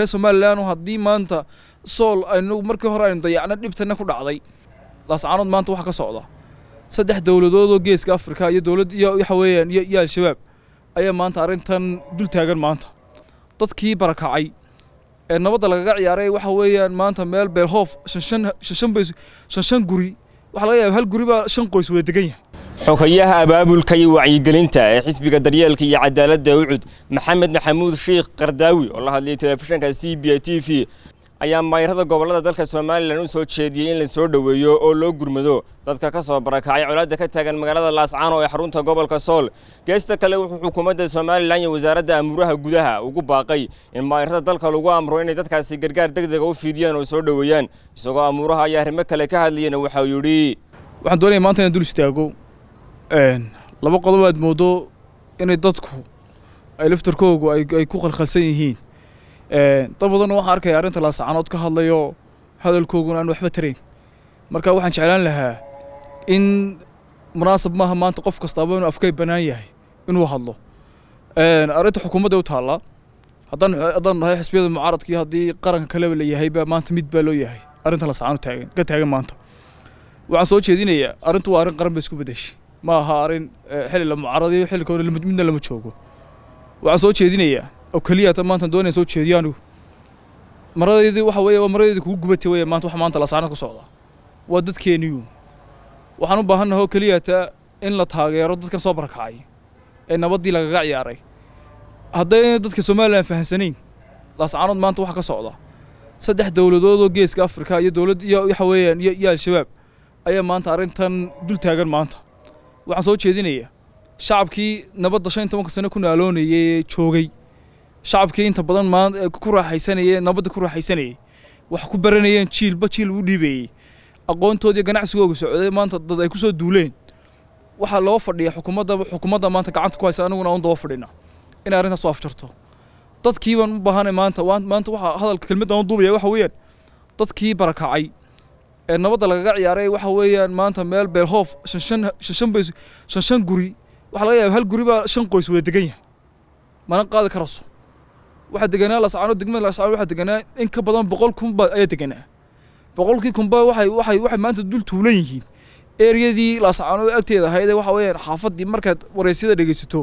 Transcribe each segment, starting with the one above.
ree somalilandu haddii maanta sool aynu markii hore aynu dayacno dhibtana ku dhacday laascaanood maanta waxa ka socda saddex dowladoodoo geeska afrika iyo dowlad iyo waxa weeyaan iyo iyo al-shabaab ayaa maanta arrintan dul taagan maanta dadkii barakacay ee nabadda lagaga ciyaaray waxa weeyaan maanta meel beelhoof shanshan shanshan bay shanshan guri waxa laga yaaba hal guri baa shan qoys wada degan yahay xogayaha abaabulka iyo wacyigelinta ee xisbiga daryeelka iyo cadaaladda ucud maxamed maxamuud sheikh qardaawi oo la hadlayay telefishinka c b i t v ayaa maayarada gobollada dalka somalilan u soo jeediyey in la soo dhoweeyo oo loo gurmado dadka ka soo barakacay colaadda ka taagan magaalada laascaano ee xarunta gobolka sool geesta kale wuxuu xukuumadda somalilan iyo wasaaradda amuuraha gudaha ugu baaqay in maayarada dalka lagu amro inay dadkaasi gargaar deg dega u fiidiyaan oo soo dhoweeyaan isagoo amuuraha ayaa arrimo kale ka hadlayana waxauu yidhi waxaan doonaya maanta inaan dul istaago laba qodob aad moodo inay dadku ay laftarkoogu ay ku khalkhalsan yihiin dad badanna waxaan arkaya arrinta laasacanood ka hadlayo hadalkooguna aan waxba tarayn marka waxaan jeclaan lahaa in munaasab maaha maanta qof kastaaba inuu afkay bannaan yahay inuu hadlo arrinta xukuumadda u taallaa haddaan haddaan nahay xisbiyada mucaaradkii haddii qaranka kaleba la yahayba maanta mid baa loo yahay arrinta laasacano taagan ka taagan maanta waxaan soo jeedinayaa arrintu waa arrin qaran bay isku beddeshay ma aha arrin e, xilli la mucaradiyo xilli hore midna lama joogo waxaan soo jeedinayaa oo keliya ta maanta doonaya soo jeediyo anigu maradeydii waxa weeye waa maradeydii kugu gubatay weeye maanta wax maanta lasaanad ku socda waa dadkeeniyu waxaan u baahannahay oo in la taageero dadka soo barakacay ee nabaddii lagaga ciyaaray hadday dadka somalilan fahamsanayn laascaanood maanta waxa ka socda saddex dowladood oo geeska afrika iyo dowladd iyo waxa weeyaan iyo iyo al-shabaab ayaa maanta arrintan dul taagan maanta waxaan soo jeedinayaa shacabkii nabadda shan iyo tobanka sano ku naaloonayay joogay shacabkii inta badan maan ku raaxaysanayay nabadda ku raaxaysanayay wax ku baranayeen jiilba jiil u dhiibayey aqoontood ganacsigooga socday maanta dad ay ku soo duuleen waxaa loo fadhiya xukuumadda xukuumadda maanta gacanta ku haysa aniguna aan daba inay arrintaas u afjarto dadkii u baahanay maanta maanta waxaa hadalka kelmadda aan duubaya waxa weeyaan dadkii barakacay ee nabadda lagaga ciyaaray waxa weeyaan maanta meel beelhoof shanshan shanshan guri waxaa laga yaaba hal guri baa shan qoys wada degan yahay mana qaadi karayso waxaa deganaa lascaano degmada lascaano waxaa deganaa in ka badan boqol kun ayaa deganaa boqolkii kunba waxay waxay waxay maanta dul tuulan yihiin eryadii lascaano agteeda ahayd waxa weeyaan xaafaddii markaad wareysyada dhegeysato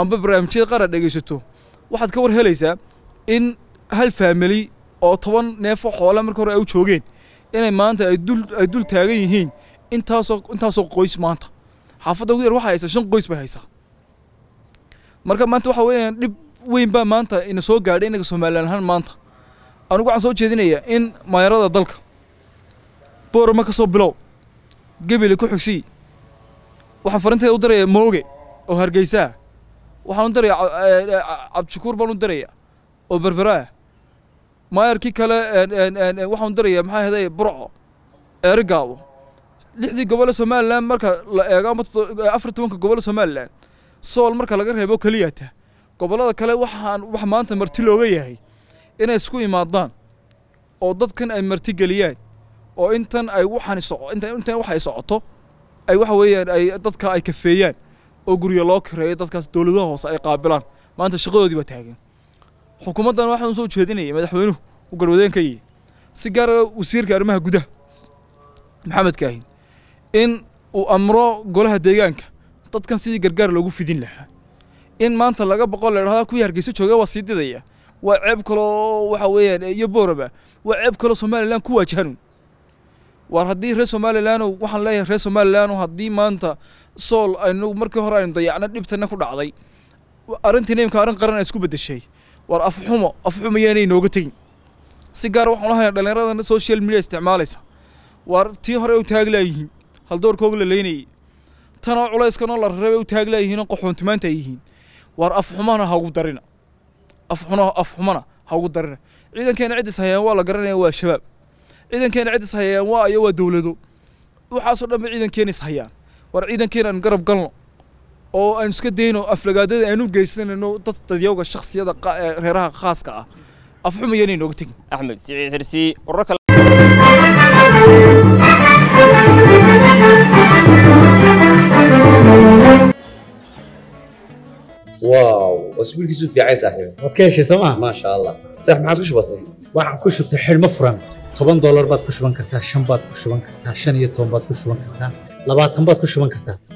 amba barnaamijyada qaar aad dhegeysato waxaad ka warhelaysaa in hal faamili oo toban neefo xoole marka hore ay u joogeen inay maanta ay dul taagan yihiin intaasoo qoys maanta xaafadda ugu yar waxaa haysa shan qoys bay haysaa marka maanta waxa weeyaan dhib weyn baa maanta ina soo gaadhay innaga somalilan ahaan maanta anugu waxaan soo jeedinayaa in maayarada dalka boorama ka soo bilow gebile ku xugsii waxaan farinteeda u darayaa mooge oo hargeysaa waxaan u darayaa eh, eh, cabdishakuur baan u darayaa oo berberaa maayarkii kale waxaan diraya maxaa heday burco eerigaabo lixdii gobole somalilan marka la eego ama afar tobanka gobole somalilan sool marka laga reebo keliyata gobollada kale waxaan wax maanta marti looga yahay inay isku imaadaan oo dadkan ay marti geliyaan oo intan ay waxaan intan waxa socoto ay waxa weeyaan ay dadka ay kafeeyaan oo guryo loo kireeyo dadkaas dowladaha hoose ay qaabilaan maanta shaqadoodii baa taagan xukuumaddan waxaan usoo jeedinayay madaxweynuhu uu garwadeenkayihi si gaara ah wasiirka arrimaha gudaha maxamed kaahin in uu amro golaha deegaanka dadkan sidii gargaar loogu fidin lahaa in maanta laga boqo la idhahda kuwii hargeyso jooga waa sii didaya waa ceeb kaloo waxa weeyaan eh, iyo booraba waa ceeb kaloo somalilan ku waajahan waar haddii reer somalilan waxaan leeyahay reer somalilan haddii maanta sool aynu markii hore aynu dayacna dhibtana ku dhacday arrintiina imka arrin qaran ay isku bedeshay war afxumo afxumo yaanay nooga tegin si gaar waxaan ulahaynaa dhallinyaradan social media isticmaalaysa waar tii hore u taaglaayihiin haldoorkooga la leynayay tanoo culayskanoo la raraba u taaglaayihiinoo qaxoontimaanta ay yihiin waar afxumana haugu darina afxuno afxumana haugu darina ciidankeena ciddis hayaan waa la garanaya waa shabaab ciidankeena ciddis hayaan waa ayo waa dowlado waxaasoo dhanba ba ciidankeena is hayaan waar ciidankeena garab galno oo aanu iska dayno aflagaadada aanu geysanayno dad dadyowga shaksiyada reeraha khaaska ah afxuma yaynay nooga tegin axmed siciid xirsi wararka واو اسبوع كيسو في عايز صاحبي ما تكيش سما ما شاء الله صح معك كوش بسيط waxaan ku shubtay xilmo furan toban doolar baad ku shuban kartaa shan baad ku shuban kartaa shan iyo toban baad ku shuban kartaa labaatan baad ku shuban kartaa